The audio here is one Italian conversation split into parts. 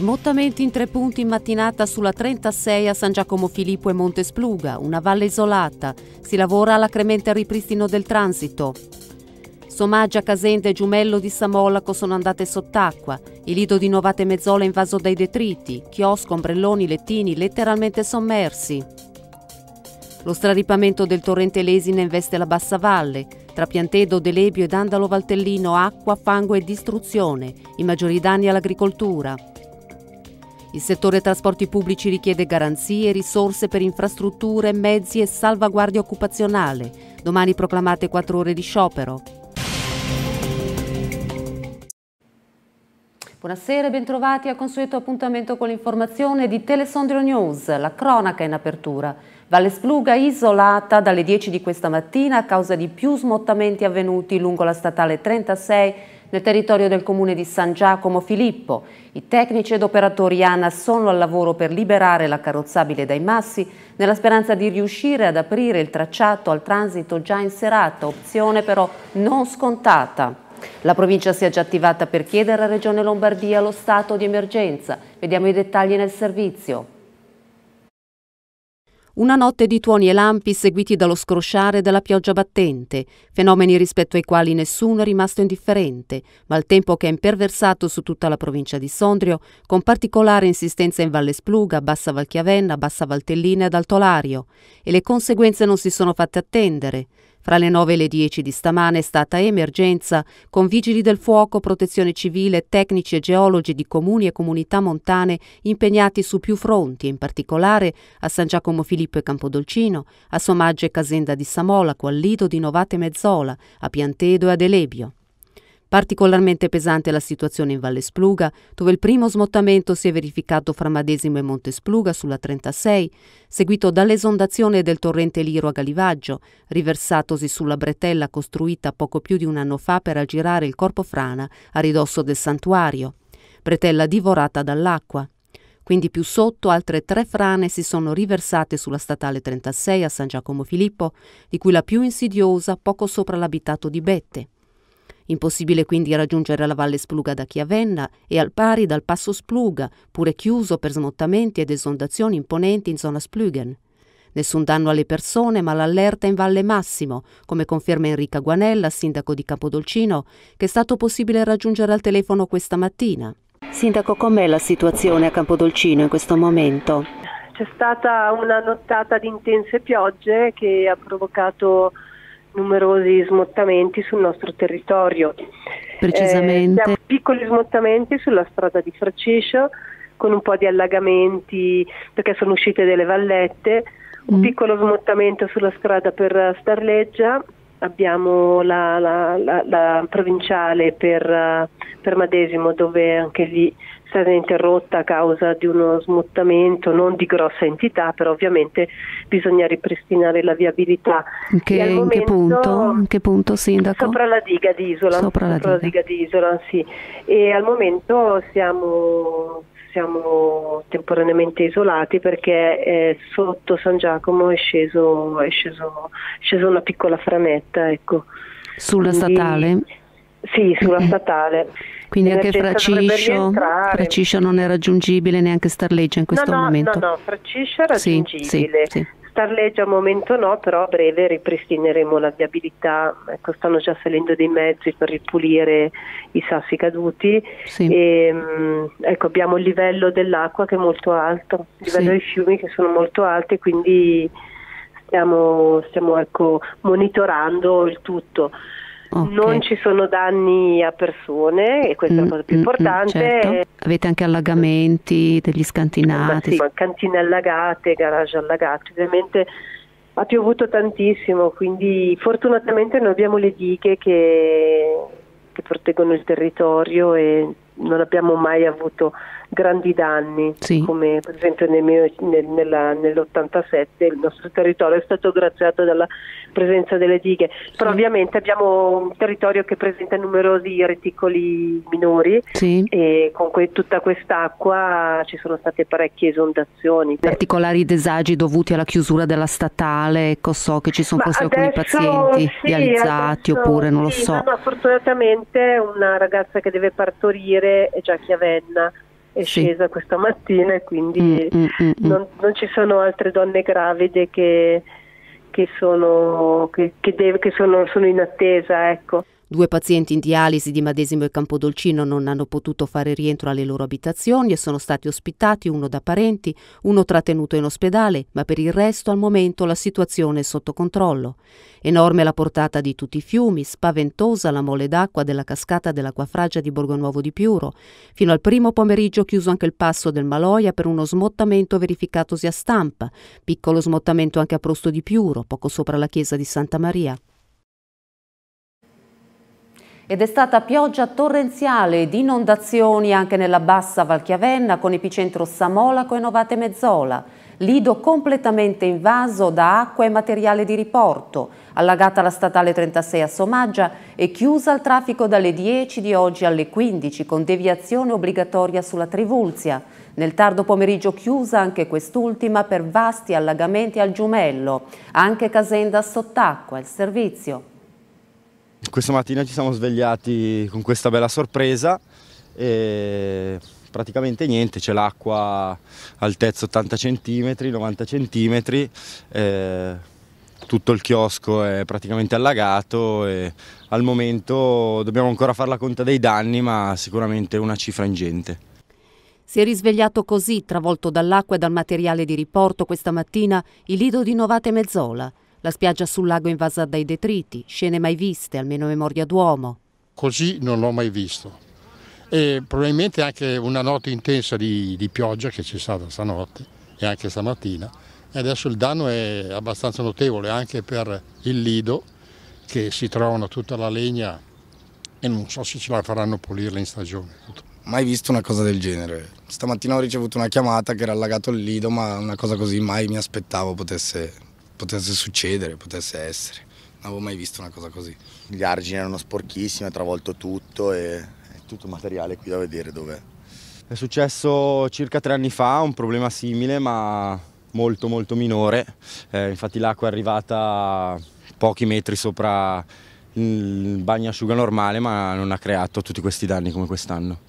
Smottamenti in tre punti in mattinata sulla 36 a San Giacomo Filippo e Montespluga, una valle isolata. Si lavora all'acremente ripristino del transito. Somaggia, Casenda e Giumello di Samolaco sono andate sott'acqua. Il lido di Novate Mezzola è invaso dai detriti, chiosco, ombrelloni, lettini letteralmente sommersi. Lo straripamento del torrente Lesina investe la bassa valle. Tra Piantedo, Delebio e Dandalo Valtellino acqua, fango e distruzione. I maggiori danni all'agricoltura. Il settore trasporti pubblici richiede garanzie, risorse per infrastrutture, mezzi e salvaguardia occupazionale. Domani proclamate quattro ore di sciopero. Buonasera e bentrovati al consueto appuntamento con l'informazione di Telesondrio News, la cronaca in apertura. Valle Spluga isolata dalle 10 di questa mattina a causa di più smottamenti avvenuti lungo la statale 36 nel territorio del comune di San Giacomo Filippo. I tecnici ed operatori ANA sono al lavoro per liberare la carrozzabile dai massi nella speranza di riuscire ad aprire il tracciato al transito già in serata, opzione però non scontata. La provincia si è già attivata per chiedere alla Regione Lombardia lo stato di emergenza. Vediamo i dettagli nel servizio. Una notte di tuoni e lampi seguiti dallo scrosciare della pioggia battente, fenomeni rispetto ai quali nessuno è rimasto indifferente, ma il tempo che è imperversato su tutta la provincia di Sondrio, con particolare insistenza in Valle Spluga, Bassa Valchiavenna, Bassa Valtellina ed Alto e le conseguenze non si sono fatte attendere. Fra le 9 e le 10 di stamane è stata emergenza con vigili del fuoco, protezione civile, tecnici e geologi di comuni e comunità montane impegnati su più fronti, in particolare a San Giacomo Filippo e Campodolcino, a Somaggio e Casenda di Samola, al Lido di Novate Mezzola, a Piantedo e ad Elebio. Particolarmente pesante la situazione in Valle Spluga, dove il primo smottamento si è verificato fra Madesimo e Montespluga sulla 36, seguito dall'esondazione del torrente Liro a Galivaggio, riversatosi sulla bretella costruita poco più di un anno fa per aggirare il corpo frana a ridosso del santuario. Bretella divorata dall'acqua. Quindi più sotto altre tre frane si sono riversate sulla statale 36 a San Giacomo Filippo, di cui la più insidiosa poco sopra l'abitato di Bette. Impossibile quindi raggiungere la valle Spluga da Chiavenna e al pari dal passo Spluga, pure chiuso per smottamenti ed esondazioni imponenti in zona Splugen. Nessun danno alle persone, ma l'allerta in Valle Massimo, come conferma Enrica Guanella, sindaco di Capodolcino, che è stato possibile raggiungere al telefono questa mattina. Sindaco, com'è la situazione a Capodolcino in questo momento? C'è stata una nottata di intense piogge che ha provocato numerosi smottamenti sul nostro territorio. Precisamente. Eh, piccoli smottamenti sulla strada di Fraccescio con un po' di allagamenti perché sono uscite delle vallette, mm. un piccolo smottamento sulla strada per Starleggia, abbiamo la, la, la, la provinciale per, eh, per, Madesimo dove anche lì stata interrotta a causa di uno smottamento non di grossa entità, però ovviamente bisogna ripristinare la viabilità. Che, in che, punto? In che punto, Sindaco? Sopra la diga di Isola. Sopra la, sopra diga. la diga di Isola, sì. E al momento siamo siamo temporaneamente isolati perché eh, sotto San Giacomo è, sceso, è sceso, sceso una piccola franetta. Ecco. Sulla Quindi, statale? Sì, sulla eh. statale. Quindi anche Fraciscio, Fraciscio, non è raggiungibile neanche Starleggia in questo no, no, momento? No, no, Fraciscio è raggiungibile. Sì, sì, sì. Starleggia al momento no, però a breve ripristineremo la viabilità, ecco, stanno già salendo dei mezzi per ripulire i sassi caduti sì. e, ehm, ecco, abbiamo il livello dell'acqua che è molto alto, il livello sì. dei fiumi che sono molto alti, quindi stiamo, stiamo ecco, monitorando il tutto. Okay. Non ci sono danni a persone e questa mm, è la mm, cosa più mm, mm, importante. Certo. Avete anche allagamenti, degli scantinati. Ma sì, cantine allagate, garage allagati. Ovviamente ha piovuto tantissimo, quindi fortunatamente noi abbiamo le dighe che, che proteggono il territorio e non abbiamo mai avuto grandi danni, sì. come per esempio nel mio, nel, nella, nell'87 il nostro territorio è stato graziato dalla presenza delle dighe, sì. però ovviamente abbiamo un territorio che presenta numerosi reticoli minori sì. e con que- tutta quest'acqua ci sono state parecchie esondazioni. Particolari disagi dovuti alla chiusura della statale, ecco so che ci sono forse alcuni pazienti sì, dializzati adesso, oppure non lo so. No, no, fortunatamente una ragazza che deve partorire è già Chiavenna è sì. scesa questa mattina e quindi mm mm, mm, mm, non, non, ci sono altre donne gravide che, che, sono, che, che deve, sono, sono in attesa. Ecco. Due pazienti in dialisi di Madesimo e Campodolcino non hanno potuto fare rientro alle loro abitazioni e sono stati ospitati uno da parenti, uno trattenuto in ospedale, ma per il resto al momento la situazione è sotto controllo. Enorme la portata di tutti i fiumi, spaventosa la mole d'acqua della cascata dell'acquafragia di Borgonuovo di Piuro. Fino al primo pomeriggio chiuso anche il passo del Maloia per uno smottamento verificatosi a stampa, piccolo smottamento anche a Prosto di Piuro, poco sopra la chiesa di Santa Maria ed è stata pioggia torrenziale ed inondazioni anche nella bassa Valchiavenna con epicentro Samolaco e Novate Mezzola. Lido completamente invaso da acqua e materiale di riporto, allagata la statale 36 a Somaggia e chiusa al traffico dalle 10 di oggi alle 15 con deviazione obbligatoria sulla Trivulzia. Nel tardo pomeriggio chiusa anche quest'ultima per vasti allagamenti al Giumello, anche Casenda sott'acqua, il servizio. Questa mattina ci siamo svegliati con questa bella sorpresa e praticamente niente, c'è l'acqua altezza 80 cm, 90 cm, eh, tutto il chiosco è praticamente allagato e al momento dobbiamo ancora fare la conta dei danni ma sicuramente una cifra ingente. Si è risvegliato così, travolto dall'acqua e dal materiale di riporto questa mattina, il lido di Novate Mezzola, la spiaggia sul lago invasa dai detriti, scene mai viste, almeno memoria d'uomo. Così non l'ho mai visto. E probabilmente anche una notte intensa di, di pioggia che c'è stata stanotte e anche stamattina. E adesso il danno è abbastanza notevole anche per il lido che si trovano tutta la legna e non so se ce la faranno pulirla in stagione. Mai visto una cosa del genere. Stamattina ho ricevuto una chiamata che era allagato il lido, ma una cosa così mai mi aspettavo potesse potesse succedere, potesse essere. Non avevo mai visto una cosa così. Gli argini erano sporchissimi, ha travolto tutto e è tutto il materiale qui da vedere dov'è. È successo circa tre anni fa un problema simile ma molto molto minore, eh, infatti l'acqua è arrivata pochi metri sopra il bagnasciuga normale ma non ha creato tutti questi danni come quest'anno.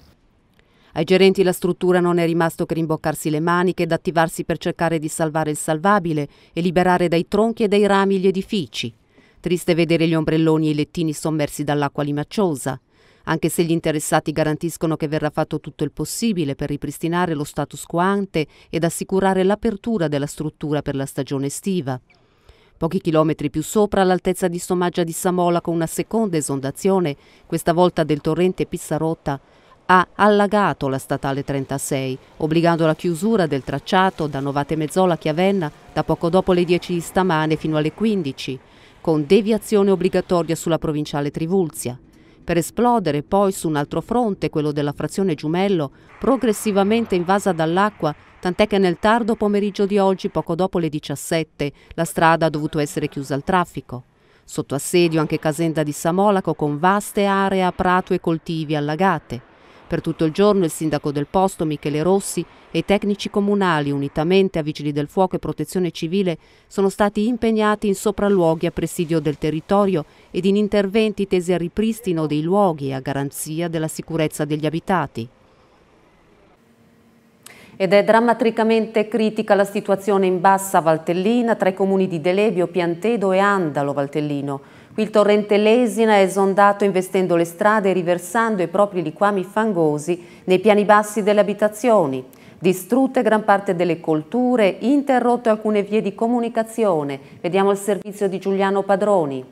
Ai gerenti la struttura non è rimasto che rimboccarsi le maniche ed attivarsi per cercare di salvare il salvabile e liberare dai tronchi e dai rami gli edifici. Triste vedere gli ombrelloni e i lettini sommersi dall'acqua limacciosa. Anche se gli interessati garantiscono che verrà fatto tutto il possibile per ripristinare lo status quo ante ed assicurare l'apertura della struttura per la stagione estiva. Pochi chilometri più sopra, all'altezza di Somaggia di Samola, con una seconda esondazione, questa volta del torrente Pissarotta, ha allagato la statale 36, obbligando la chiusura del tracciato da Novate Mezzola a Chiavenna da poco dopo le 10 di stamane fino alle 15, con deviazione obbligatoria sulla provinciale Trivulzia per esplodere poi su un altro fronte, quello della frazione Giumello, progressivamente invasa dall'acqua, tant'è che nel tardo pomeriggio di oggi, poco dopo le 17, la strada ha dovuto essere chiusa al traffico. Sotto assedio anche Casenda di Samolaco con vaste aree a prato e coltivi allagate. Per tutto il giorno il sindaco del posto, Michele Rossi, e i tecnici comunali, unitamente a Vigili del Fuoco e Protezione Civile, sono stati impegnati in sopralluoghi a presidio del territorio ed in interventi tesi al ripristino dei luoghi e a garanzia della sicurezza degli abitati. Ed è drammaticamente critica la situazione in Bassa Valtellina tra i comuni di Delebio, Piantedo e Andalo Valtellino. Qui il torrente Lesina è esondato investendo le strade e riversando i propri liquami fangosi nei piani bassi delle abitazioni. Distrutte gran parte delle colture, interrotte alcune vie di comunicazione. Vediamo il servizio di Giuliano Padroni.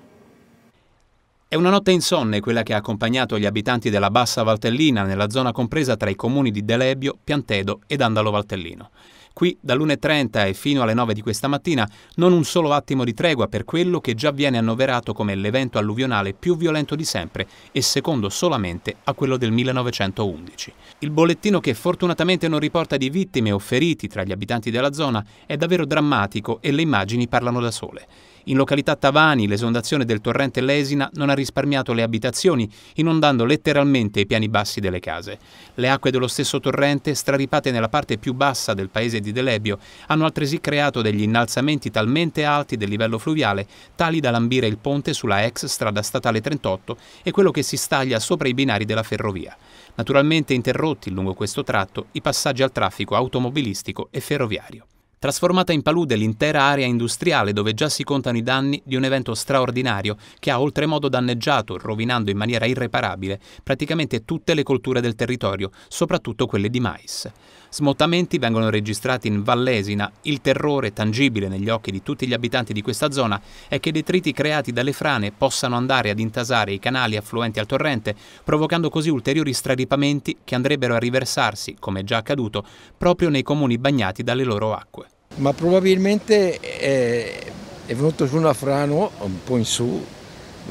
È una notte insonne quella che ha accompagnato gli abitanti della Bassa Valtellina nella zona compresa tra i comuni di Delebbio, Piantedo ed Andalo Valtellino. Qui dall'1.30 e fino alle 9 di questa mattina non un solo attimo di tregua per quello che già viene annoverato come l'evento alluvionale più violento di sempre e secondo solamente a quello del 1911. Il bollettino che fortunatamente non riporta di vittime o feriti tra gli abitanti della zona è davvero drammatico e le immagini parlano da sole. In località Tavani l'esondazione del torrente Lesina non ha risparmiato le abitazioni, inondando letteralmente i piani bassi delle case. Le acque dello stesso torrente, straripate nella parte più bassa del paese di Delebio, hanno altresì creato degli innalzamenti talmente alti del livello fluviale, tali da lambire il ponte sulla ex strada statale 38 e quello che si staglia sopra i binari della ferrovia. Naturalmente interrotti lungo questo tratto i passaggi al traffico automobilistico e ferroviario trasformata in palude l'intera area industriale dove già si contano i danni di un evento straordinario che ha oltremodo danneggiato, rovinando in maniera irreparabile, praticamente tutte le colture del territorio, soprattutto quelle di mais. Smottamenti vengono registrati in Vallesina. Il terrore tangibile negli occhi di tutti gli abitanti di questa zona è che detriti creati dalle frane possano andare ad intasare i canali affluenti al torrente, provocando così ulteriori straripamenti che andrebbero a riversarsi, come già accaduto, proprio nei comuni bagnati dalle loro acque. Ma probabilmente è, eh, è venuto su una frano un po' in su,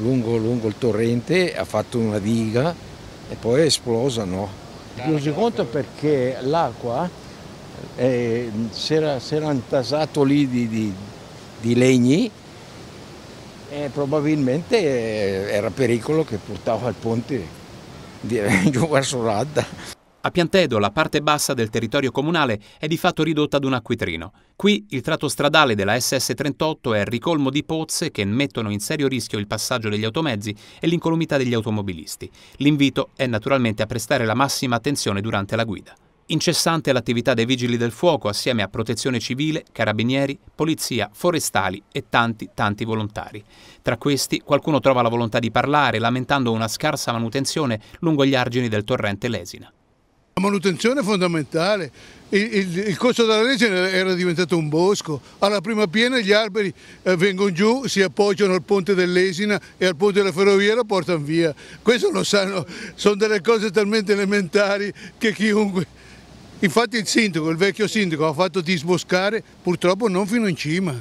lungo, lungo il torrente, ha fatto una diga e poi è esplosa, no? chiusi conto perché l'acqua eh, si era intasato lì di, di, di legni e probabilmente eh, era pericolo che portava il ponte di, giù verso Radda. A Piantedo la parte bassa del territorio comunale è di fatto ridotta ad un acquitrino. Qui il tratto stradale della SS38 è ricolmo di pozze che mettono in serio rischio il passaggio degli automezzi e l'incolumità degli automobilisti. L'invito è naturalmente a prestare la massima attenzione durante la guida. Incessante l'attività dei vigili del fuoco assieme a protezione civile, carabinieri, polizia, forestali e tanti, tanti volontari. Tra questi qualcuno trova la volontà di parlare lamentando una scarsa manutenzione lungo gli argini del torrente Lesina. La manutenzione è fondamentale, il, il, il corso della legge era diventato un bosco, alla prima piena gli alberi eh, vengono giù, si appoggiano al ponte dell'Esina e al ponte della ferrovia e lo portano via. Questo lo sanno, sono delle cose talmente elementari che chiunque... Infatti il sindaco, il vecchio sindaco, ha fatto disboscare purtroppo non fino in cima,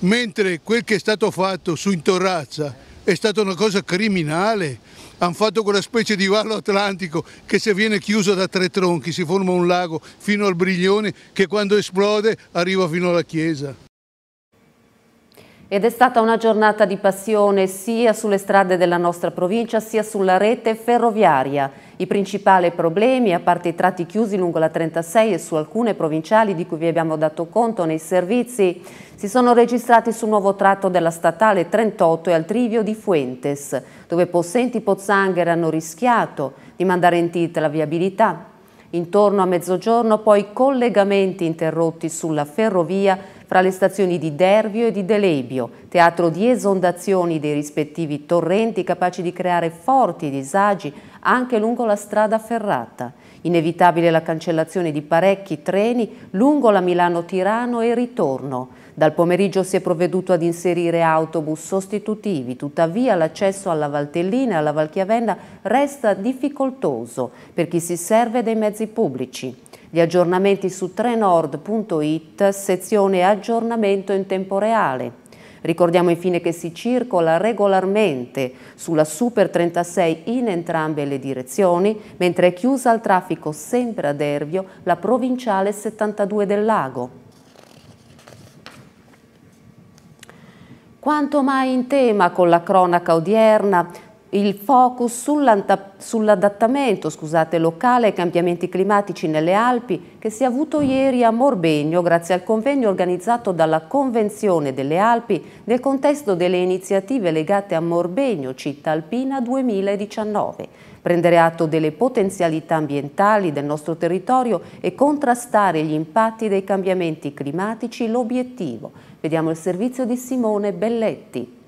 mentre quel che è stato fatto su in Torrazza è stata una cosa criminale hanno fatto quella specie di vallo atlantico che se viene chiuso da tre tronchi si forma un lago fino al Briglione che quando esplode arriva fino alla chiesa. Ed è stata una giornata di passione sia sulle strade della nostra provincia sia sulla rete ferroviaria. I principali problemi, a parte i tratti chiusi lungo la 36 e su alcune provinciali di cui vi abbiamo dato conto nei servizi, si sono registrati sul nuovo tratto della statale 38 e al Trivio di Fuentes, dove Possenti Pozzanghere hanno rischiato di mandare in tilt la viabilità. Intorno a mezzogiorno poi collegamenti interrotti sulla ferrovia fra le stazioni di Dervio e di Delebio, teatro di esondazioni dei rispettivi torrenti capaci di creare forti disagi anche lungo la strada ferrata. Inevitabile la cancellazione di parecchi treni lungo la Milano-Tirano e ritorno. Dal pomeriggio si è provveduto ad inserire autobus sostitutivi, tuttavia l'accesso alla Valtellina e alla Valchiavenna resta difficoltoso per chi si serve dei mezzi pubblici. Gli aggiornamenti su trenord.it, sezione aggiornamento in tempo reale. Ricordiamo infine che si circola regolarmente sulla Super 36 in entrambe le direzioni, mentre è chiusa al traffico sempre a Dervio la provinciale 72 del Lago. Quanto mai in tema con la cronaca odierna, il focus sull'adattamento sull locale ai cambiamenti climatici nelle Alpi che si è avuto ieri a Morbegno grazie al convegno organizzato dalla Convenzione delle Alpi nel contesto delle iniziative legate a Morbegno Città Alpina 2019. Prendere atto delle potenzialità ambientali del nostro territorio e contrastare gli impatti dei cambiamenti climatici l'obiettivo. Vediamo il servizio di Simone Belletti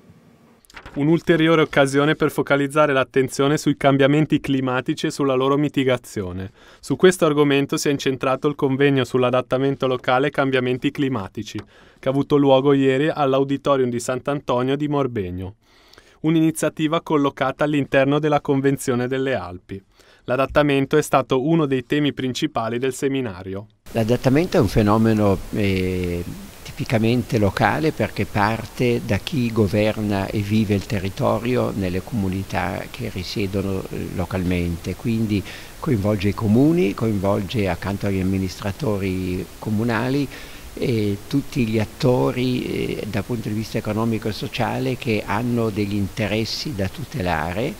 un'ulteriore occasione per focalizzare l'attenzione sui cambiamenti climatici e sulla loro mitigazione. Su questo argomento si è incentrato il convegno sull'adattamento locale ai cambiamenti climatici, che ha avuto luogo ieri all'Auditorium di Sant'Antonio di Morbegno, un'iniziativa collocata all'interno della Convenzione delle Alpi. L'adattamento è stato uno dei temi principali del seminario. L'adattamento è un fenomeno eh, tipicamente locale perché parte da chi governa e vive il territorio nelle comunità che risiedono eh, localmente, quindi coinvolge i comuni, coinvolge accanto agli amministratori comunali tutti gli attori eh, dal punto di vista economico e sociale che hanno degli interessi da tutelare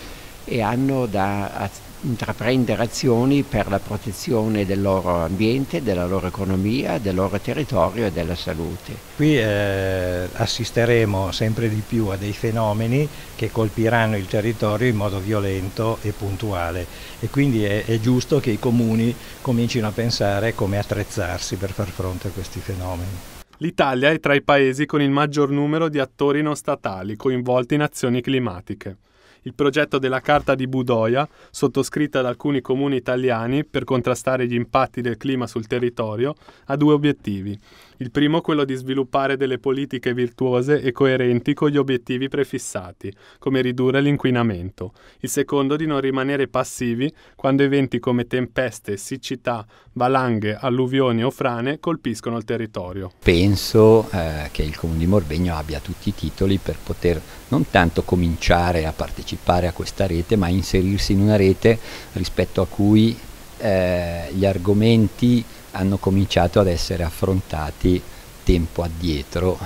e hanno da intraprendere azioni per la protezione del loro ambiente, della loro economia, del loro territorio e della salute. Qui eh, assisteremo sempre di più a dei fenomeni che colpiranno il territorio in modo violento e puntuale e quindi è, è giusto che i comuni comincino a pensare come attrezzarsi per far fronte a questi fenomeni. L'Italia è tra i paesi con il maggior numero di attori non statali coinvolti in azioni climatiche il progetto della Carta di Budoia, sottoscritta da alcuni comuni italiani per contrastare gli impatti del clima sul territorio, ha due obiettivi. Il primo quello di sviluppare delle politiche virtuose e coerenti con gli obiettivi prefissati, come ridurre l'inquinamento. Il secondo di non rimanere passivi quando eventi come tempeste, siccità, valanghe, alluvioni o frane colpiscono il territorio. Penso eh, che il Comune di Morvegno abbia tutti i titoli per poter non tanto cominciare a partecipare a questa rete, ma inserirsi in una rete rispetto a cui eh, gli argomenti hanno cominciato ad essere affrontati tempo addietro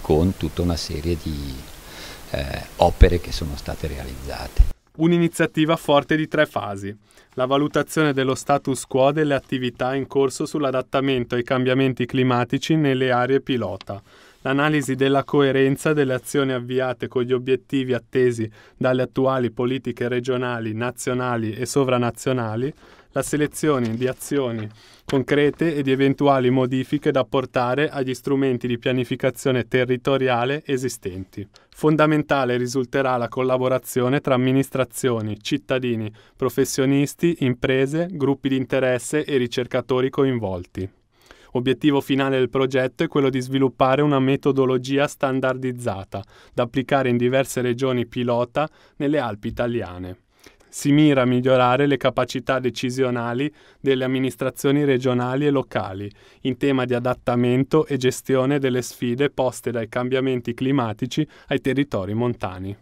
con tutta una serie di eh, opere che sono state realizzate. Un'iniziativa forte di tre fasi. La valutazione dello status quo delle attività in corso sull'adattamento ai cambiamenti climatici nelle aree pilota, l'analisi della coerenza delle azioni avviate con gli obiettivi attesi dalle attuali politiche regionali, nazionali e sovranazionali, la selezione di azioni concrete e di eventuali modifiche da apportare agli strumenti di pianificazione territoriale esistenti. Fondamentale risulterà la collaborazione tra amministrazioni, cittadini, professionisti, imprese, gruppi di interesse e ricercatori coinvolti. Obiettivo finale del progetto è quello di sviluppare una metodologia standardizzata da applicare in diverse regioni pilota nelle Alpi italiane si mira a migliorare le capacità decisionali delle amministrazioni regionali e locali in tema di adattamento e gestione delle sfide poste dai cambiamenti climatici ai territori montani.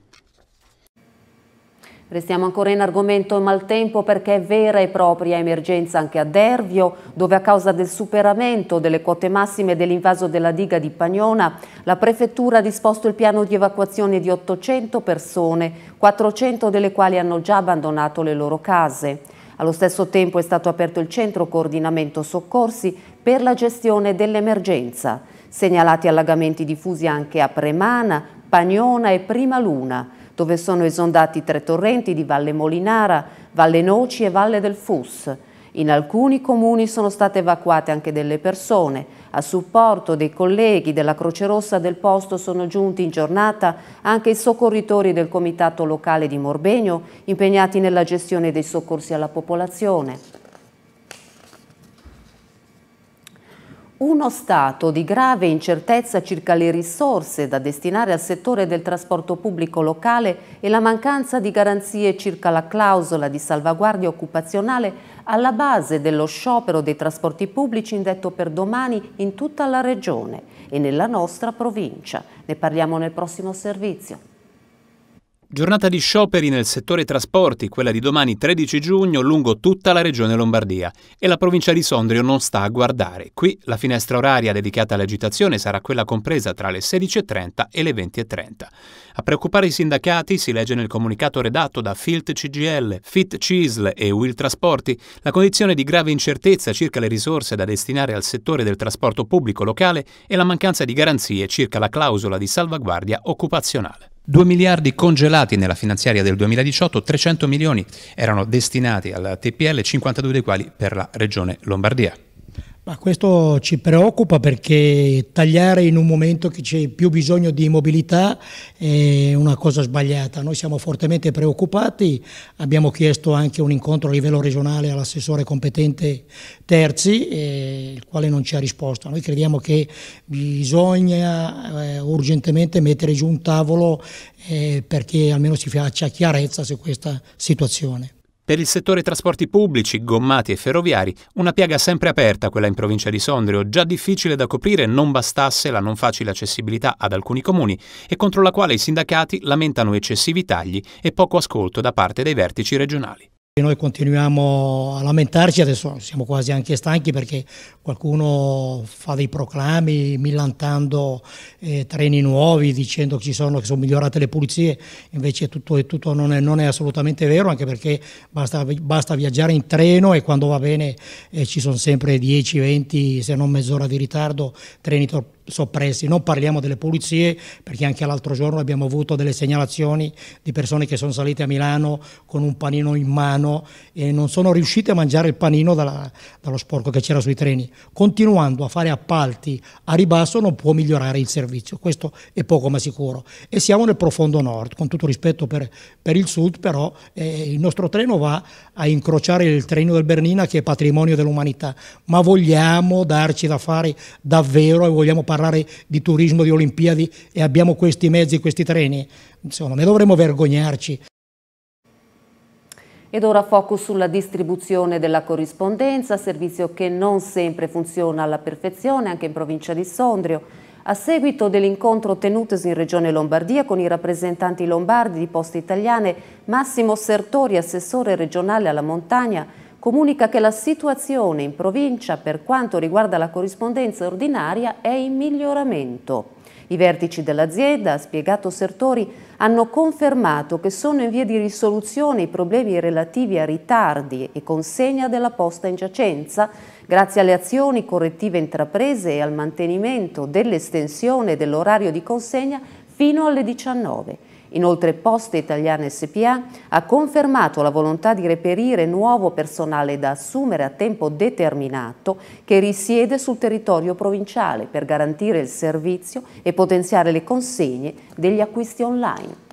Restiamo ancora in argomento maltempo perché è vera e propria emergenza anche a Dervio, dove a causa del superamento delle quote massime dell'invaso della diga di Pagnona, la prefettura ha disposto il piano di evacuazione di 800 persone, 400 delle quali hanno già abbandonato le loro case. Allo stesso tempo è stato aperto il centro coordinamento soccorsi per la gestione dell'emergenza. Segnalati allagamenti diffusi anche a Premana, Pagnona e Prima Luna dove sono esondati tre torrenti di Valle Molinara, Valle Noci e Valle del Fus. In alcuni comuni sono state evacuate anche delle persone. A supporto dei colleghi della Croce Rossa del posto sono giunti in giornata anche i soccorritori del Comitato Locale di Morbegno impegnati nella gestione dei soccorsi alla popolazione. Uno stato di grave incertezza circa le risorse da destinare al settore del trasporto pubblico locale e la mancanza di garanzie circa la clausola di salvaguardia occupazionale alla base dello sciopero dei trasporti pubblici indetto per domani in tutta la regione e nella nostra provincia. Ne parliamo nel prossimo servizio. Giornata di scioperi nel settore trasporti, quella di domani 13 giugno lungo tutta la regione Lombardia e la provincia di Sondrio non sta a guardare. Qui la finestra oraria dedicata all'agitazione sarà quella compresa tra le 16.30 e le 20.30. A preoccupare i sindacati si legge nel comunicato redatto da Filt CGL, Fit CISL e Will Trasporti la condizione di grave incertezza circa le risorse da destinare al settore del trasporto pubblico locale e la mancanza di garanzie circa la clausola di salvaguardia occupazionale. 2 miliardi congelati nella finanziaria del 2018, 300 milioni erano destinati alla TPL, 52 dei quali per la regione Lombardia. Ma questo ci preoccupa perché tagliare in un momento che c'è più bisogno di mobilità è una cosa sbagliata. Noi siamo fortemente preoccupati, abbiamo chiesto anche un incontro a livello regionale all'assessore competente Terzi, eh, il quale non ci ha risposto. Noi crediamo che bisogna eh, urgentemente mettere giù un tavolo eh, perché almeno si faccia chiarezza su questa situazione. Per il settore trasporti pubblici, gommati e ferroviari, una piaga sempre aperta quella in provincia di Sondrio, già difficile da coprire non bastasse la non facile accessibilità ad alcuni comuni e contro la quale i sindacati lamentano eccessivi tagli e poco ascolto da parte dei vertici regionali. Noi continuiamo a lamentarci, adesso siamo quasi anche stanchi perché qualcuno fa dei proclami millantando eh, treni nuovi, dicendo che, ci sono, che sono migliorate le pulizie, invece tutto, tutto non, è, non, è, assolutamente vero, anche perché basta, basta, viaggiare in treno e quando va bene eh, ci sono sempre 10, 20, se non mezz'ora di ritardo, treni soppressi, non parliamo delle pulizie perché anche l'altro giorno abbiamo avuto delle segnalazioni di persone che sono salite a Milano con un panino in mano e non sono riuscite a mangiare il panino dalla, dallo sporco che c'era sui treni. Continuando a fare appalti a ribasso non può migliorare il servizio, questo è poco ma sicuro. E siamo nel profondo nord, con tutto rispetto per, per il sud, però eh, il nostro treno va a incrociare il treno del Bernina che è patrimonio dell'umanità, ma vogliamo darci da fare davvero e vogliamo parlare parlare di turismo, di Olimpiadi e abbiamo questi mezzi, questi treni. Insomma, ne dovremmo vergognarci. Ed ora focus sulla distribuzione della corrispondenza, servizio che non sempre funziona alla perfezione anche in provincia di Sondrio. A seguito dell'incontro tenutosi in Regione Lombardia con i rappresentanti lombardi di Poste Italiane, Massimo Sertori, assessore regionale alla montagna, comunica che la situazione in provincia per quanto riguarda la corrispondenza ordinaria è in miglioramento. I vertici dell'azienda, ha spiegato Sertori, hanno confermato che sono in via di risoluzione i problemi relativi a ritardi e consegna della posta in giacenza, grazie alle azioni correttive intraprese e al mantenimento dell'estensione dell'orario di consegna fino alle 19. Inoltre Poste Italiane SPA ha confermato la volontà di reperire nuovo personale da assumere a tempo determinato che risiede sul territorio provinciale per garantire il servizio e potenziare le consegne degli acquisti online.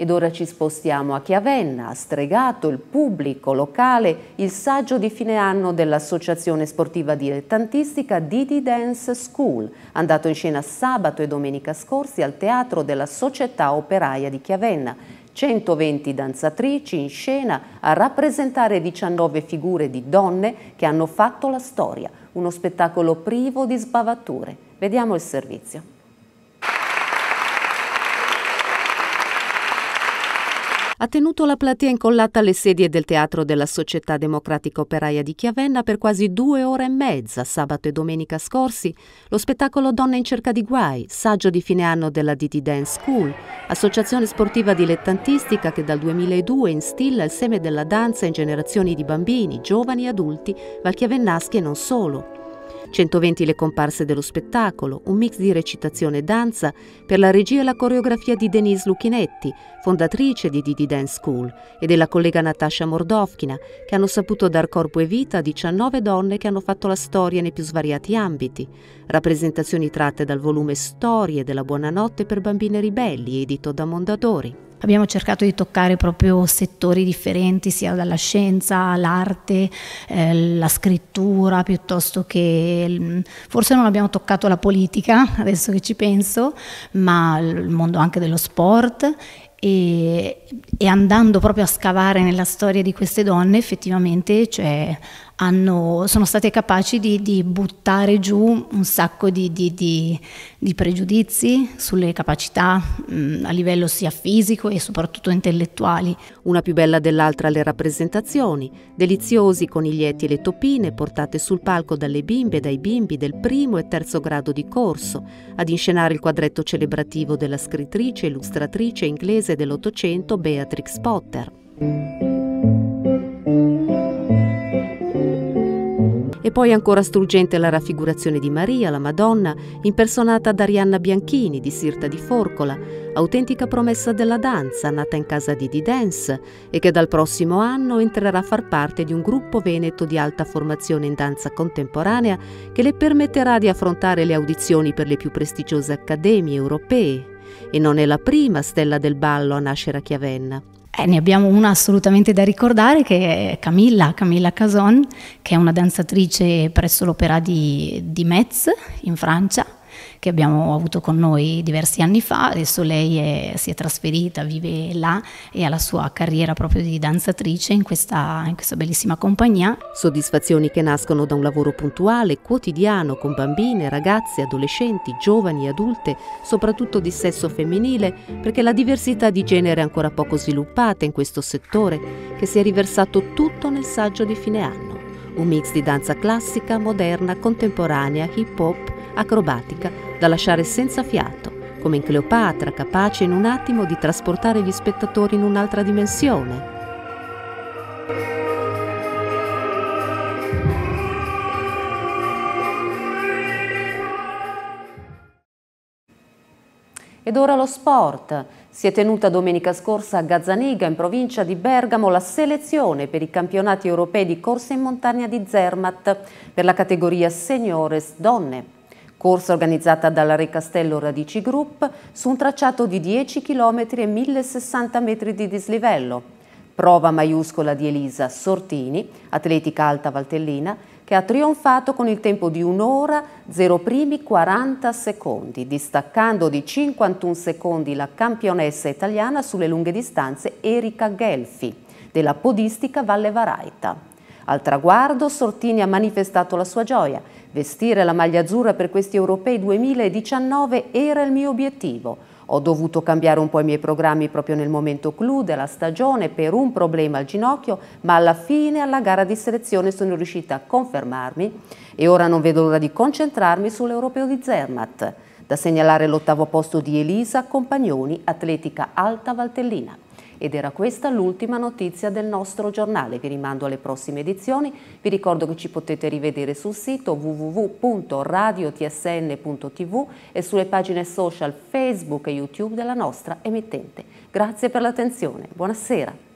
Ed ora ci spostiamo a Chiavenna, a Stregato, il pubblico locale, il saggio di fine anno dell'Associazione Sportiva Dilettantistica Didi Dance School, andato in scena sabato e domenica scorsi al Teatro della Società Operaia di Chiavenna. 120 danzatrici in scena a rappresentare 19 figure di donne che hanno fatto la storia, uno spettacolo privo di sbavature. Vediamo il servizio. ha tenuto la platea incollata alle sedie del teatro della Società Democratica Operaia di Chiavenna per quasi due ore e mezza sabato e domenica scorsi lo spettacolo Donne in cerca di guai, saggio di fine anno della DT Dance School, associazione sportiva dilettantistica che dal 2002 instilla il seme della danza in generazioni di bambini, giovani e adulti, valchiavennaschi e non solo. 120 le comparse dello spettacolo, un mix di recitazione e danza per la regia e la coreografia di Denise Luchinetti, fondatrice di Didi Dance School, e della collega Natasha Mordovkina, che hanno saputo dar corpo e vita a 19 donne che hanno fatto la storia nei più svariati ambiti, rappresentazioni tratte dal volume Storie della Buonanotte per bambine ribelli, edito da Mondadori. Abbiamo cercato di toccare proprio settori differenti, sia dalla scienza l'arte, eh, la scrittura, piuttosto che mm, forse non abbiamo toccato la politica, adesso che ci penso, ma il mondo anche dello sport e, e, andando proprio a scavare nella storia di queste donne effettivamente c'è cioè, hanno, sono state capaci di, di, buttare giù un sacco di, di, di pregiudizi sulle capacità mh, mm, a livello sia fisico e soprattutto intellettuali. Una più bella dell'altra le rappresentazioni, deliziosi coniglietti e le topine portate sul palco dalle bimbe e dai bimbi del primo e terzo grado di corso, ad inscenare il quadretto celebrativo della scrittrice e illustratrice inglese dell'Ottocento Beatrix Potter. E poi ancora struggente la raffigurazione di Maria, la Madonna, impersonata da Arianna Bianchini di Sirta di Forcola, autentica promessa della danza, nata in casa di D-Dance e che dal prossimo anno entrerà a far parte di un gruppo veneto di alta formazione in danza contemporanea che le permetterà di affrontare le audizioni per le più prestigiose accademie europee. E non è la prima stella del ballo a nascere a Chiavenna. Eh, ne abbiamo una assolutamente da ricordare che è Camilla, Camilla Cason, che è una danzatrice presso l'Opera di, di Metz in Francia che abbiamo avuto con noi diversi anni fa, adesso lei è, si è trasferita, vive là e ha la sua carriera proprio di danzatrice in questa, in questa bellissima compagnia. Soddisfazioni che nascono da un lavoro puntuale, quotidiano, con bambine, ragazze, adolescenti, giovani, adulte, soprattutto di sesso femminile, perché la diversità di genere è ancora poco sviluppata in questo settore, che si è riversato tutto nel saggio di fine anno. Un mix di danza classica, moderna, contemporanea, hip hop, acrobatica da lasciare senza fiato, come in Cleopatra, capace in un attimo di trasportare gli spettatori in un'altra dimensione. Ed ora lo sport. Si è tenuta domenica scorsa a Gazzaniga, in provincia di Bergamo, la selezione per i campionati europei di corsa in montagna di Zermatt per la categoria Seniores Donne corsa organizzata dalla Re Castello Radici Group su un tracciato di 10 km e 1060 metri di dislivello. Prova maiuscola di Elisa Sortini, atletica alta valtellina, che ha trionfato con il tempo di un'ora, ora 0 primi 40 secondi, distaccando di 51 secondi la campionessa italiana sulle lunghe distanze Erika Gelfi, della podistica Valle Varaita. Al traguardo Sortini ha manifestato la sua gioia Vestire la maglia azzurra per questi europei 2019 era il mio obiettivo. Ho dovuto cambiare un po' i miei programmi proprio nel momento clou della stagione per un problema al ginocchio, ma alla fine alla gara di selezione sono riuscita a confermarmi e ora non vedo l'ora di concentrarmi sull'europeo di Zermatt. Da segnalare l'ottavo posto di Elisa Compagnoni, atletica alta valtellina. Ed era questa l'ultima notizia del nostro giornale. Vi rimando alle prossime edizioni. Vi ricordo che ci potete rivedere sul sito www.radiotsn.tv e sulle pagine social Facebook e YouTube della nostra emittente. Grazie per l'attenzione. Buonasera.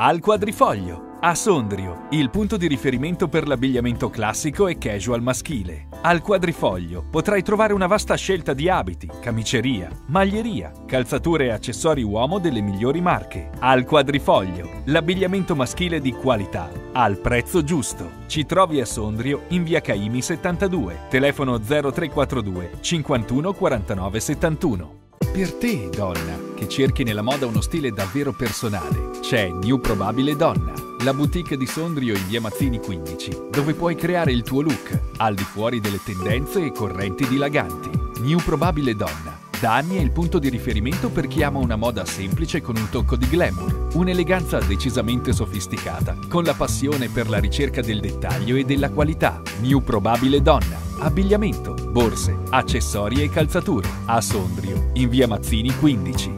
al quadrifoglio. A Sondrio, il punto di riferimento per l'abbigliamento classico e casual maschile. Al quadrifoglio potrai trovare una vasta scelta di abiti, camiceria, maglieria, calzature e accessori uomo delle migliori marche. Al quadrifoglio, l'abbigliamento maschile di qualità, al prezzo giusto. Ci trovi a Sondrio in via Caimi 72, telefono 0342 51 49 71. Per te, donna, che cerchi nella moda uno stile davvero personale, c'è New Probabile Donna, la boutique di Sondrio in via Mazzini 15, dove puoi creare il tuo look, al di fuori delle tendenze e correnti dilaganti. New Probabile Donna. Da anni è il punto di riferimento per chi ama una moda semplice con un tocco di glamour, un'eleganza decisamente sofisticata, con la passione per la ricerca del dettaglio e della qualità. New Probabile Donna abbigliamento, borse, accessori e calzature. A Sondrio, in via Mazzini 15.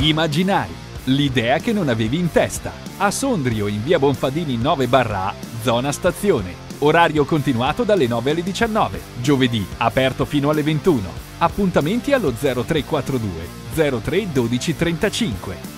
Immaginari, l'idea che non avevi in testa. A Sondrio, in via Bonfadini 9 barra A, zona stazione. Orario continuato dalle 9 alle 19. Giovedì, aperto fino alle 21. Appuntamenti allo 0342 03 12 35.